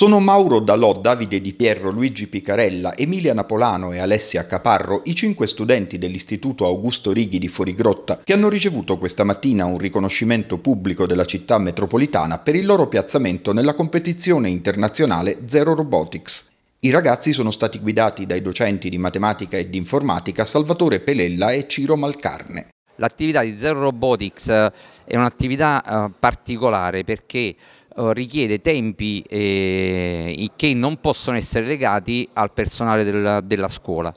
Sono Mauro Dalò, Davide Di Pierro, Luigi Picarella, Emilia Napolano e Alessia Caparro, i cinque studenti dell'Istituto Augusto Righi di Fuorigrotta, che hanno ricevuto questa mattina un riconoscimento pubblico della città metropolitana per il loro piazzamento nella competizione internazionale Zero Robotics. I ragazzi sono stati guidati dai docenti di matematica e di informatica Salvatore Pelella e Ciro Malcarne. L'attività di Zero Robotics eh, è un'attività eh, particolare perché eh, richiede tempi che non possono essere legati al personale della scuola,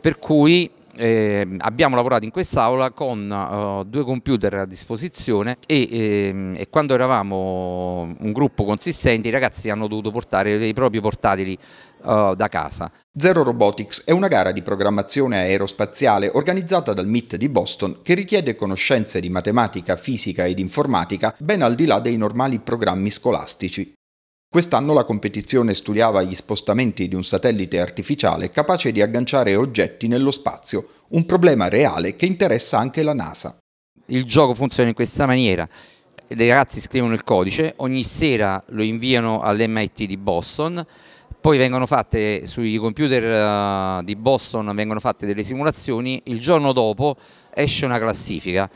per cui eh, abbiamo lavorato in quest'aula con uh, due computer a disposizione e, e, ehm, e, quando eravamo un gruppo consistente i ragazzi hanno dovuto portare i propri portatili uh, da casa. Zero Robotics è una gara di programmazione aerospaziale organizzata dal MIT di Boston che richiede conoscenze di matematica, fisica ed informatica ben al di là dei normali programmi scolastici. Quest'anno la competizione studiava gli spostamenti di un satellite artificiale capace di agganciare oggetti nello spazio, un problema reale che interessa anche la NASA. Il gioco funziona in questa maniera. I ragazzi scrivono il codice, ogni sera lo inviano all'MIT di Boston, poi vengono fatte sui computer eh, di Boston vengono fatte delle simulazioni, il giorno dopo esce una classifica.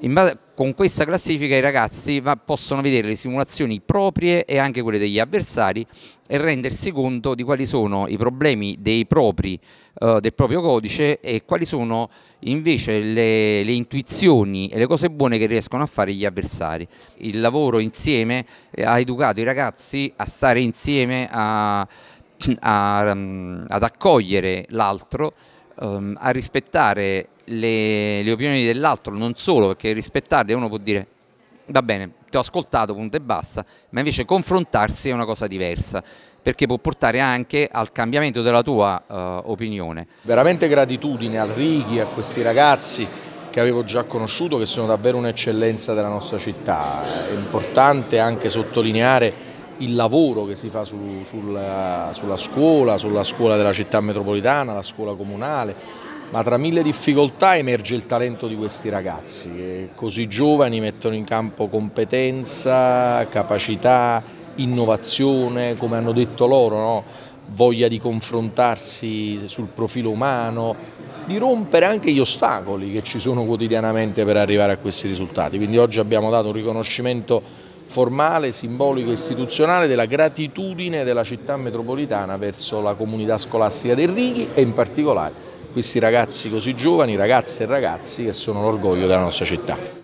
Base, con questa classifica i ragazzi va, possono vedere le simulazioni proprie e anche quelle degli avversari e rendersi conto di quali sono i problemi propri, eh, del proprio codice e quali sono invece le, le, intuizioni e le cose buone che riescono a fare gli avversari. Il lavoro insieme eh, ha educato i ragazzi a stare insieme, a, a, mm, ad accogliere l'altro, ehm, a rispettare le, le opinioni dell'altro, non solo, perché rispettarle uno può dire va bene, ti ho ascoltato, punto e basta, ma invece confrontarsi è una cosa diversa perché può portare anche al cambiamento della tua uh, opinione. Veramente gratitudine a Righi, a questi ragazzi che avevo già conosciuto, che sono davvero un'eccellenza della nostra città. È importante anche sottolineare il lavoro che si fa su, sulla, sulla scuola, sulla scuola della città metropolitana, la scuola comunale, ma tra mille difficoltà emerge il talento di questi ragazzi che così giovani mettono in campo competenza, capacità, innovazione, come hanno detto loro, no? voglia di confrontarsi sul profilo umano, di rompere anche gli ostacoli che ci sono quotidianamente per arrivare a questi risultati. Quindi oggi abbiamo dato un riconoscimento formale, simbolico e istituzionale della gratitudine della città metropolitana verso la comunità scolastica del Righi e in particolare questi ragazzi così giovani, ragazze e ragazzi che sono l'orgoglio della nostra città.